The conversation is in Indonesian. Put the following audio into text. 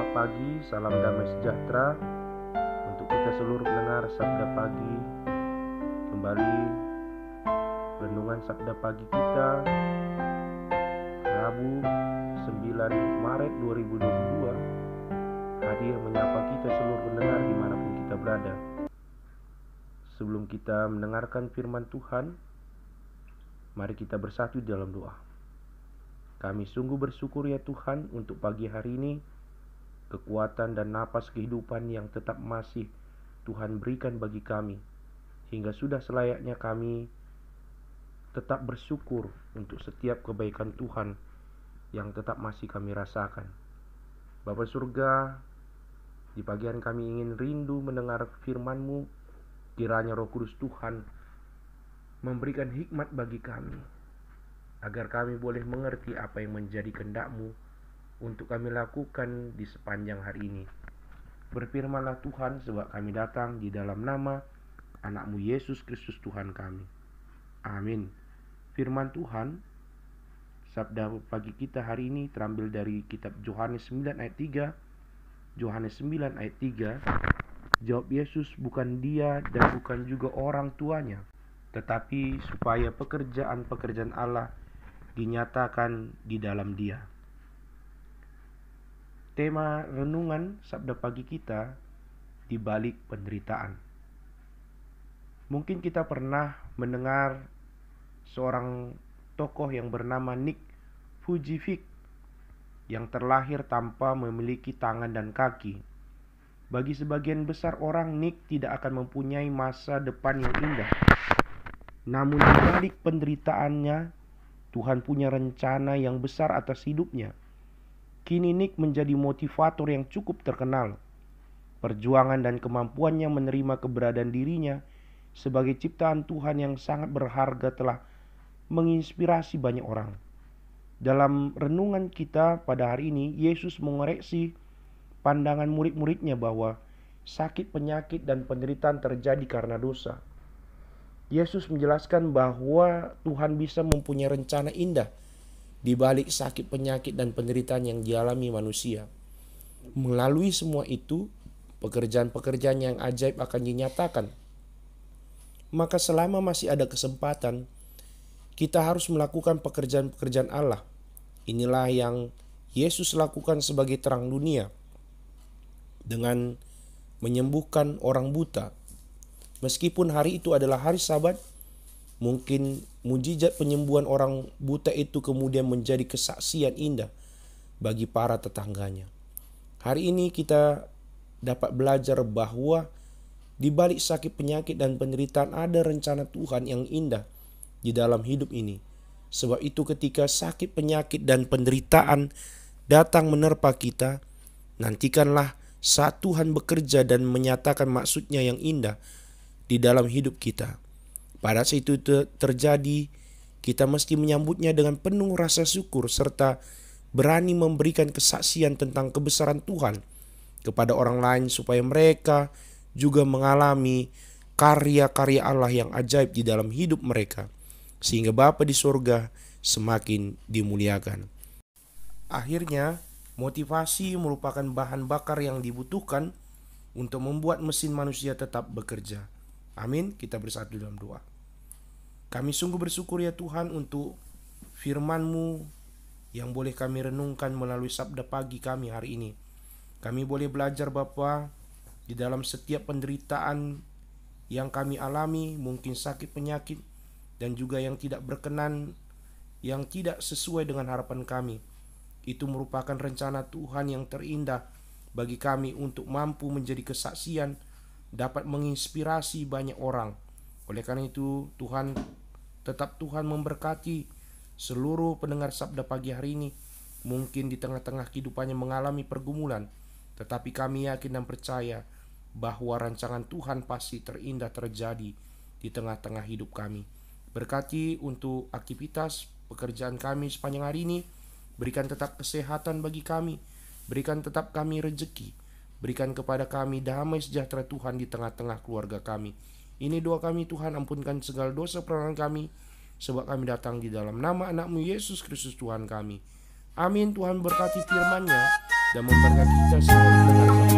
Selamat pagi, salam damai sejahtera untuk kita seluruh pendengar Sabda Pagi. Kembali renungan Sabda Pagi kita Rabu 9 Maret 2022 hadir menyapa kita seluruh pendengar dimanapun kita berada. Sebelum kita mendengarkan firman Tuhan, mari kita bersatu dalam doa. Kami sungguh bersyukur ya Tuhan untuk pagi hari ini kekuatan dan napas kehidupan yang tetap masih Tuhan berikan bagi kami, hingga sudah selayaknya kami tetap bersyukur untuk setiap kebaikan Tuhan yang tetap masih kami rasakan. Bapak surga, di bagian kami ingin rindu mendengar firman-Mu, kiranya Roh Kudus Tuhan memberikan hikmat bagi kami, agar kami boleh mengerti apa yang menjadi kehendak-Mu untuk kami lakukan di sepanjang hari ini. Berfirmanlah Tuhan sebab kami datang di dalam nama anakmu Yesus Kristus Tuhan kami. Amin. Firman Tuhan, sabda pagi kita hari ini terambil dari kitab Yohanes 9 ayat 3. Yohanes 9 ayat 3, jawab Yesus bukan dia dan bukan juga orang tuanya, tetapi supaya pekerjaan-pekerjaan Allah dinyatakan di dalam dia tema renungan sabda pagi kita di balik penderitaan. Mungkin kita pernah mendengar seorang tokoh yang bernama Nick Fujifik yang terlahir tanpa memiliki tangan dan kaki. Bagi sebagian besar orang, Nick tidak akan mempunyai masa depan yang indah. Namun di balik penderitaannya, Tuhan punya rencana yang besar atas hidupnya Kini Nick menjadi motivator yang cukup terkenal. Perjuangan dan kemampuannya menerima keberadaan dirinya sebagai ciptaan Tuhan yang sangat berharga telah menginspirasi banyak orang. Dalam renungan kita pada hari ini, Yesus mengoreksi pandangan murid-muridnya bahwa sakit, penyakit, dan penderitaan terjadi karena dosa. Yesus menjelaskan bahwa Tuhan bisa mempunyai rencana indah di balik sakit penyakit dan penderitaan yang dialami manusia. Melalui semua itu, pekerjaan-pekerjaan yang ajaib akan dinyatakan. Maka selama masih ada kesempatan, kita harus melakukan pekerjaan-pekerjaan Allah. Inilah yang Yesus lakukan sebagai terang dunia dengan menyembuhkan orang buta. Meskipun hari itu adalah hari Sabat, mungkin Mujizat penyembuhan orang buta itu kemudian menjadi kesaksian indah bagi para tetangganya. Hari ini kita dapat belajar bahwa di balik sakit penyakit dan penderitaan ada rencana Tuhan yang indah di dalam hidup ini. Sebab itu ketika sakit penyakit dan penderitaan datang menerpa kita, nantikanlah saat Tuhan bekerja dan menyatakan maksudnya yang indah di dalam hidup kita. Pada saat itu terjadi, kita mesti menyambutnya dengan penuh rasa syukur serta berani memberikan kesaksian tentang kebesaran Tuhan kepada orang lain supaya mereka juga mengalami karya-karya Allah yang ajaib di dalam hidup mereka sehingga Bapa di surga semakin dimuliakan. Akhirnya, motivasi merupakan bahan bakar yang dibutuhkan untuk membuat mesin manusia tetap bekerja. Amin, kita bersatu dalam doa. Kami sungguh bersyukur ya Tuhan untuk firman-Mu yang boleh kami renungkan melalui sabda pagi kami hari ini. Kami boleh belajar Bapa di dalam setiap penderitaan yang kami alami, mungkin sakit penyakit dan juga yang tidak berkenan yang tidak sesuai dengan harapan kami. Itu merupakan rencana Tuhan yang terindah bagi kami untuk mampu menjadi kesaksian dapat menginspirasi banyak orang. Oleh karena itu, Tuhan Tetap Tuhan memberkati seluruh pendengar sabda pagi hari ini. Mungkin di tengah-tengah kehidupannya mengalami pergumulan, tetapi kami yakin dan percaya bahwa rancangan Tuhan pasti terindah terjadi di tengah-tengah hidup kami. Berkati untuk aktivitas pekerjaan kami sepanjang hari ini. Berikan tetap kesehatan bagi kami. Berikan tetap kami rejeki Berikan kepada kami damai sejahtera Tuhan di tengah-tengah keluarga kami ini doa kami Tuhan ampunkan segala dosa perang kami sebab kami datang di dalam nama anakmu Yesus Kristus Tuhan kami. Amin Tuhan berkati firmannya dan memberkati kita semua.